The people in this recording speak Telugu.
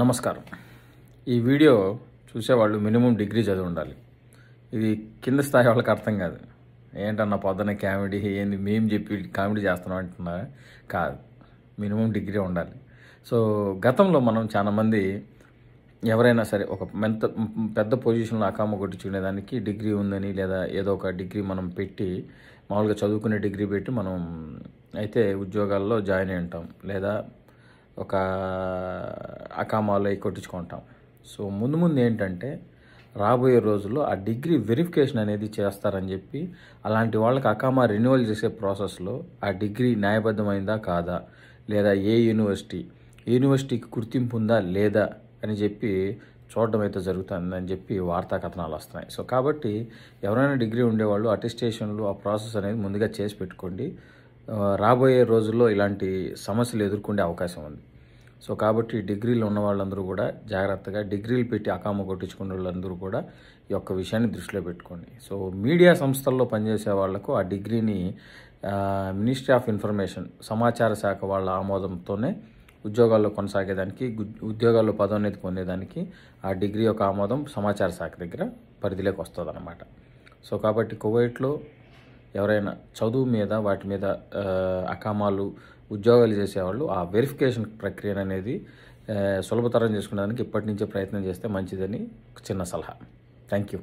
నమస్కారం ఈ వీడియో చూసేవాళ్ళు మినిమం డిగ్రీ చదివి ఉండాలి ఇది కింద స్థాయి వాళ్ళకి అర్థం కాదు ఏంటన్న పొద్దున కామెడీ ఏంది మేము చెప్పి కామెడీ చేస్తున్నాం అంటున్నా కాదు మినిమం డిగ్రీ ఉండాలి సో గతంలో మనం చాలామంది ఎవరైనా సరే ఒక మెంత పెద్ద పొజిషన్లో అకామ కొట్టించుకునేదానికి డిగ్రీ ఉందని లేదా ఏదో ఒక డిగ్రీ మనం పెట్టి మామూలుగా చదువుకునే డిగ్రీ పెట్టి మనం అయితే ఉద్యోగాల్లో జాయిన్ అయి ఉంటాం లేదా ఒక అకామాలు కొట్టించుకుంటాం సో ముందు ముందు ఏంటంటే రాబోయే రోజుల్లో ఆ డిగ్రీ వెరిఫికేషన్ అనేది చేస్తారని చెప్పి అలాంటి వాళ్ళకి అకామా రెన్యువల్ చేసే ప్రాసెస్లో ఆ డిగ్రీ న్యాయబద్ధమైందా కాదా లేదా ఏ యూనివర్సిటీ యూనివర్సిటీకి గుర్తింపు ఉందా లేదా అని చెప్పి చూడడం అయితే జరుగుతుంది అని చెప్పి వార్తా కథనాలు వస్తున్నాయి సో కాబట్టి ఎవరైనా డిగ్రీ ఉండేవాళ్ళు అటెస్టేషన్లు ఆ ప్రాసెస్ అనేది ముందుగా చేసి పెట్టుకోండి రాబోయే రోజుల్లో ఇలాంటి సమస్యలు ఎదుర్కొనే అవకాశం ఉంది సో కాబట్టి డిగ్రీలు ఉన్న వాళ్ళందరూ కూడా జాగ్రత్తగా డిగ్రీలు పెట్టి అకామ కొట్టించుకున్న వాళ్ళందరూ కూడా ఈ యొక్క విషయాన్ని దృష్టిలో పెట్టుకోండి సో మీడియా సంస్థల్లో పనిచేసే వాళ్లకు ఆ డిగ్రీని మినిస్ట్రీ ఆఫ్ ఇన్ఫర్మేషన్ సమాచార శాఖ వాళ్ళ ఆమోదంతోనే ఉద్యోగాల్లో కొనసాగేదానికి ఉద్యోగాల్లో పదోన్నతి పొందేదానికి ఆ డిగ్రీ యొక్క ఆమోదం సమాచార శాఖ దగ్గర పరిధిలోకి వస్తుంది అన్నమాట సో కాబట్టి కువైట్లో ఎవరైనా చదువు మీద వాటి మీద అకామాలు ఉద్యోగాలు చేసేవాళ్ళు ఆ వెరిఫికేషన్ ప్రక్రియ అనేది సులభతరం చేసుకునేదానికి ఇప్పటి నుంచే ప్రయత్నం చేస్తే మంచిదని చిన్న సలహా థ్యాంక్ యూ